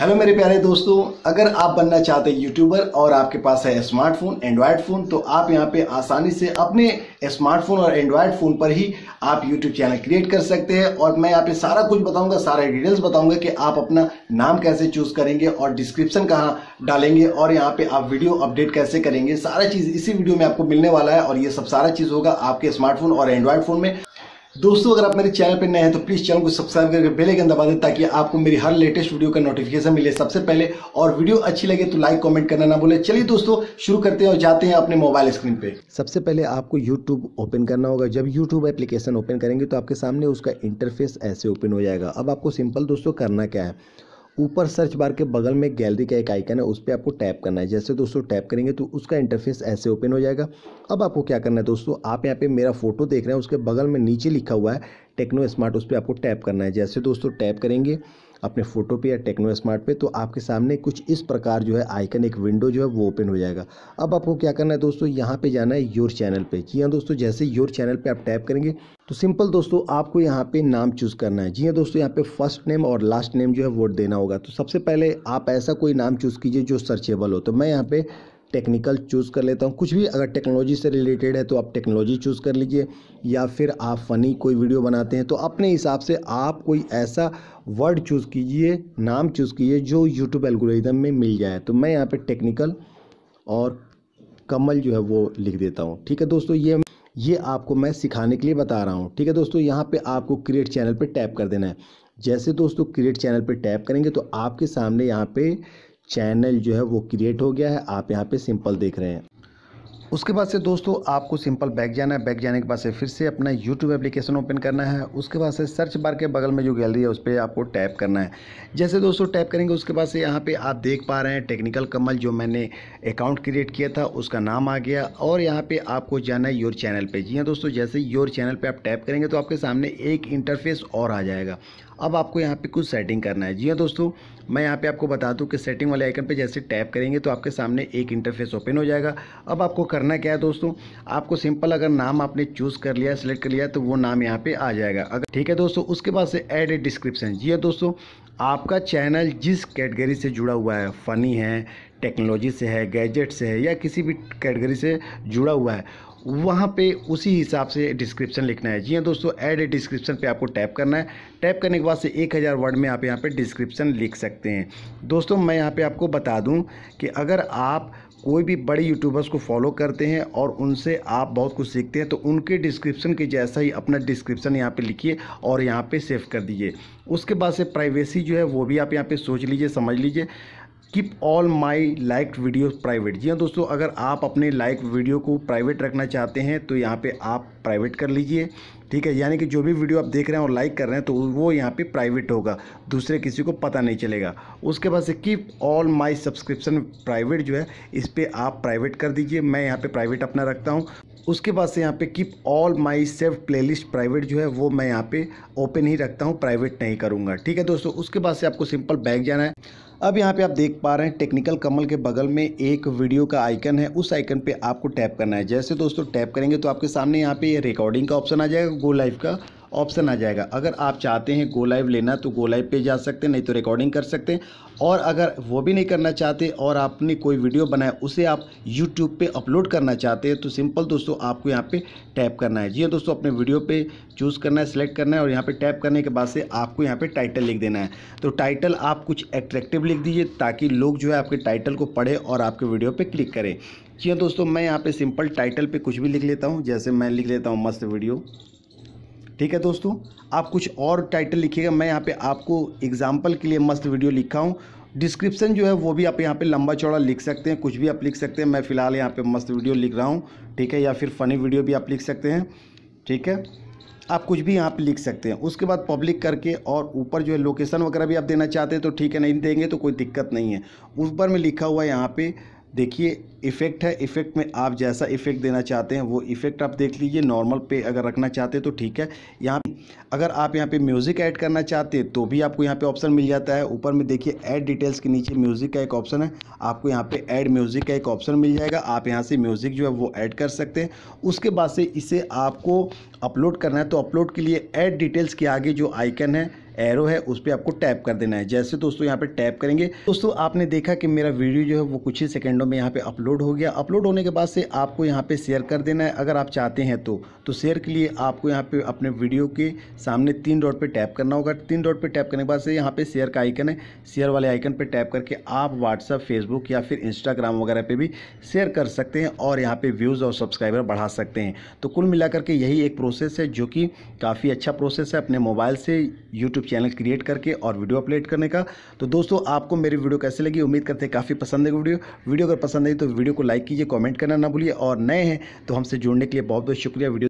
hello मेरे प्यारे दोस्तों अगर आप बनना चाहते हैं यूट्यूबर और आपके पास है स्मार्टफोन एंड्रॉयड फ़ोन तो आप यहां पे आसानी से अपने स्मार्टफोन और एंड्रॉयड फ़ोन पर ही आप यूट्यूब चैनल क्रिएट कर सकते हैं और मैं यहाँ पे सारा कुछ बताऊंगा सारे डिटेल्स बताऊंगा कि आप अपना नाम कैसे चूज़ करेंगे और डिस्क्रिप्शन कहाँ डालेंगे और यहाँ पर आप वीडियो अपडेट कैसे करेंगे सारा चीज़ इसी वीडियो में आपको मिलने वाला है और ये सब सारा चीज़ होगा आपके स्मार्टफोन और एंड्रॉयड फ़ोन में दोस्तों अगर आप मेरे चैनल पर नए हैं तो प्लीज चैनल को सब्सक्राइब करके बेल आइकन दबा दें ताकि आपको मेरी हर लेटेस्ट वीडियो का नोटिफिकेशन मिले सबसे पहले और वीडियो अच्छी लगे तो लाइक कमेंट करना ना बोले चलिए दोस्तों शुरू करते हैं और जाते हैं अपने मोबाइल स्क्रीन पे सबसे पहले आपको यूट्यूब ओपन करना होगा जब यूट्यूब एप्लीकेशन ओपन करेंगे तो आपके सामने उसका इंटरफेस ऐसे ओपन हो जाएगा अब आपको सिंपल दोस्तों करना क्या है ऊपर सर्च बार के बगल में गैलरी का एक आइकन है उस पर आपको टैप करना है जैसे दोस्तों टैप करेंगे तो उसका इंटरफेस ऐसे ओपन हो जाएगा अब आपको क्या करना है दोस्तों आप यहाँ पे मेरा फोटो देख रहे हैं उसके बगल में नीचे लिखा हुआ है टेक्नो स्मार्ट उस पर आपको टैप करना है जैसे दोस्तों टैप करेंगे अपने फ़ोटो पे या टेक्नो स्मार्ट पे तो आपके सामने कुछ इस प्रकार जो है आइकन एक विंडो जो है वो ओपन हो जाएगा अब आपको क्या करना है दोस्तों यहाँ पे जाना है योर चैनल पे जी हाँ दोस्तों जैसे योर चैनल पे आप टैप करेंगे तो सिंपल दोस्तों आपको यहाँ पे नाम चूज़ करना है जी हाँ दोस्तों यहाँ पे फर्स्ट नेम और लास्ट नेम जो है वोट देना होगा तो सबसे पहले आप ऐसा कोई नाम चूज़ कीजिए जो सर्चेबल हो तो मैं यहाँ पे टेक्निकल चूज़ कर लेता हूँ कुछ भी अगर टेक्नोलॉजी से रिलेटेड है तो आप टेक्नोलॉजी चूज़ कर लीजिए या फिर आप फ़नी कोई वीडियो बनाते हैं तो अपने हिसाब से आप कोई ऐसा वर्ड चूज़ कीजिए नाम चूज़ कीजिए जो यूट्यूब एल्गोरिदम में मिल जाए तो मैं यहाँ पर टेक्निकल और कमल जो है वो लिख देता हूँ ठीक है दोस्तों ये ये आपको मैं सिखाने के लिए बता रहा हूँ ठीक है दोस्तों यहाँ पे आपको क्रिएट चैनल पे टैप कर देना है जैसे दोस्तों क्रिएट चैनल पे टैप करेंगे तो आपके सामने यहाँ पे चैनल जो है वो क्रिएट हो गया है आप यहाँ पे सिंपल देख रहे हैं उसके बाद से दोस्तों आपको सिंपल बैक जाना है बैक जाने के बाद से फिर से अपना यूट्यूब एप्लीकेशन ओपन करना है उसके बाद से सर्च बार के बगल में जो गैलरी है उस पर आपको टैप करना है जैसे दोस्तों टैप करेंगे उसके बाद से यहाँ पे आप देख पा रहे हैं टेक्निकल कमल जो मैंने अकाउंट क्रिएट किया था उसका नाम आ गया और यहाँ पर आपको जाना है योर चैनल पर जी हाँ दोस्तों जैसे योर चैनल पर आप टैप करेंगे तो आपके सामने एक इंटरफेस और आ जाएगा अब आपको यहाँ पे कुछ सेटिंग करना है जी हाँ दोस्तों मैं यहाँ पे आपको बता दूँ कि सेटिंग वाले आइकन पे जैसे टैप करेंगे तो आपके सामने एक इंटरफेस ओपन हो जाएगा अब आपको करना क्या है दोस्तों आपको सिंपल अगर नाम आपने चूज़ कर लिया सेलेक्ट कर लिया तो वो नाम यहाँ पर आ जाएगा अगर ठीक है दोस्तों उसके बाद से एड ए डिस्क्रिप्शन जी हाँ दोस्तों आपका चैनल जिस कैटेगरी से जुड़ा हुआ है फ़नी है टेक्नोलॉजी से है गैजेट से है या किसी भी कैटेगरी से जुड़ा हुआ है वहाँ पे उसी हिसाब से डिस्क्रिप्शन लिखना है जी हाँ दोस्तों ऐड डिस्क्रिप्शन पे आपको टैप करना है टैप करने के बाद से एक हज़ार वर्ड में आप यहाँ पे डिस्क्रिप्शन लिख सकते हैं दोस्तों मैं यहाँ पे आपको बता दूँ कि अगर आप कोई भी बड़े यूट्यूबर्स को फॉलो करते हैं और उनसे आप बहुत कुछ सीखते हैं तो उनके डिस्क्रिप्शन के जैसा ही अपना डिस्क्रिप्शन यहाँ पे लिखिए और यहाँ पे सेव कर दीजिए उसके बाद से प्राइवेसी जो है वो भी आप यहाँ पे सोच लीजिए समझ लीजिए keep all my like video private जी हाँ दोस्तों अगर आप अपने लाइक वीडियो को प्राइवेट रखना चाहते हैं तो यहाँ पे आप प्राइवेट कर लीजिए ठीक है यानी कि जो भी वीडियो आप देख रहे हैं और लाइक कर रहे हैं तो वो यहाँ पे प्राइवेट होगा दूसरे किसी को पता नहीं चलेगा उसके बाद से keep all my subscription private जो है इस पर आप प्राइवेट कर दीजिए मैं यहाँ पर प्राइवेट अपना रखता हूँ उसके बाद से यहाँ पे keep all my save playlist private जो है वो मैं यहाँ पे ओपन ही रखता हूँ प्राइवेट नहीं करूँगा ठीक है दोस्तों उसके बाद से आपको सिंपल बैग जाना है अब यहाँ पे आप देख पा रहे हैं टेक्निकल कमल के बगल में एक वीडियो का आइकन है उस आइकन पे आपको टैप करना है जैसे दोस्तों टैप करेंगे तो आपके सामने यहाँ पे ये रिकॉर्डिंग का ऑप्शन आ जाएगा गो लाइव का ऑप्शन आ जाएगा अगर आप चाहते हैं गो लाइव लेना तो गो लाइव पे जा सकते हैं नहीं तो रिकॉर्डिंग कर सकते हैं और अगर वो भी नहीं करना चाहते और आपने कोई वीडियो बनाया उसे आप यूट्यूब पे अपलोड करना चाहते हैं तो सिंपल दोस्तों आपको यहाँ पे टैप करना है जी हाँ दोस्तों अपने वीडियो पे चूज़ करना है सेलेक्ट करना है और यहाँ पे टैप करने के बाद से आपको यहाँ पे टाइटल लिख देना है तो टाइटल आप कुछ एट्रैक्टिव लिख दीजिए ताकि लोग जो है आपके टाइटल को पढ़े और आपके वीडियो पर क्लिक करें जी हाँ दोस्तों मैं यहाँ पर सिंपल टाइटल पर कुछ भी लिख लेता हूँ जैसे मैं लिख लेता हूँ मस्त वीडियो ठीक है दोस्तों आप कुछ और टाइटल लिखिएगा मैं यहाँ पे आपको एग्जाम्पल के लिए मस्त वीडियो लिखा हूँ डिस्क्रिप्शन जो है वो भी आप यहाँ पे लंबा चौड़ा लिख सकते हैं कुछ भी आप लिख सकते हैं मैं फ़िलहाल यहाँ पे मस्त वीडियो लिख रहा हूँ ठीक है या फिर फ़नी वीडियो भी आप लिख सकते हैं ठीक है आप कुछ भी यहाँ पे लिख सकते हैं उसके बाद पब्लिक करके और ऊपर जो है लोकेशन वगैरह भी आप देना चाहते हैं तो ठीक है नहीं देंगे तो कोई दिक्कत नहीं है ऊपर में लिखा हुआ है यहाँ पर देखिए इफ़ेक्ट है इफ़ेक्ट में आप जैसा इफ़ेक्ट देना चाहते हैं वो इफ़ेक्ट आप देख लीजिए नॉर्मल पे अगर रखना चाहते हैं तो ठीक है यहाँ अगर आप यहाँ पे म्यूज़िक ऐड करना चाहते हैं तो भी आपको यहाँ पे ऑप्शन मिल जाता है ऊपर में देखिए ऐड डिटेल्स के नीचे म्यूज़िक का एक ऑप्शन है आपको यहाँ पे ऐड म्यूज़िक का एक ऑप्शन मिल जाएगा आप यहाँ से म्यूज़िक जो है वो ऐड कर सकते हैं उसके बाद से इसे आपको अपलोड करना है तो अपलोड के लिए ऐड डिटेल्स के आगे जो आइकन है एरो है उस पर आपको टैप कर देना है जैसे दोस्तों यहाँ पे टैप करेंगे दोस्तों आपने देखा कि मेरा वीडियो जो है वो कुछ ही सेकेंडों में यहाँ पे अपलोड हो गया अपलोड होने के बाद से आपको यहाँ पे शेयर कर देना है अगर आप चाहते हैं तो तो शेयर के लिए आपको यहाँ पे अपने वीडियो के सामने तीन डॉट पर टैप करना होगा तीन डॉट पर टैप करने के बाद से यहाँ पे शेयर का आइकन है शेयर वाले आइकन पर टैप करके आप व्हाट्सअप फेसबुक या फिर इंस्टाग्राम वगैरह पर भी शेयर कर सकते हैं और यहाँ पर व्यूज़ और सब्सक्राइबर बढ़ा सकते हैं तो कुल मिलाकर के यही एक प्रोसेस है जो कि काफ़ी अच्छा प्रोसेस है अपने मोबाइल से यूट्यूब चैनल क्रिएट करके और वीडियो अपलोड करने का तो दोस्तों आपको मेरी वीडियो कैसे लगी उम्मीद करते हैं काफ़ी पसंद है वीडियो वीडियो अगर पसंद आई तो वीडियो को लाइक कीजिए कॉमेंट करना ना भूलिए और नए हैं तो हमसे जुड़ने के लिए बहुत बहुत शुक्रिया वीडियो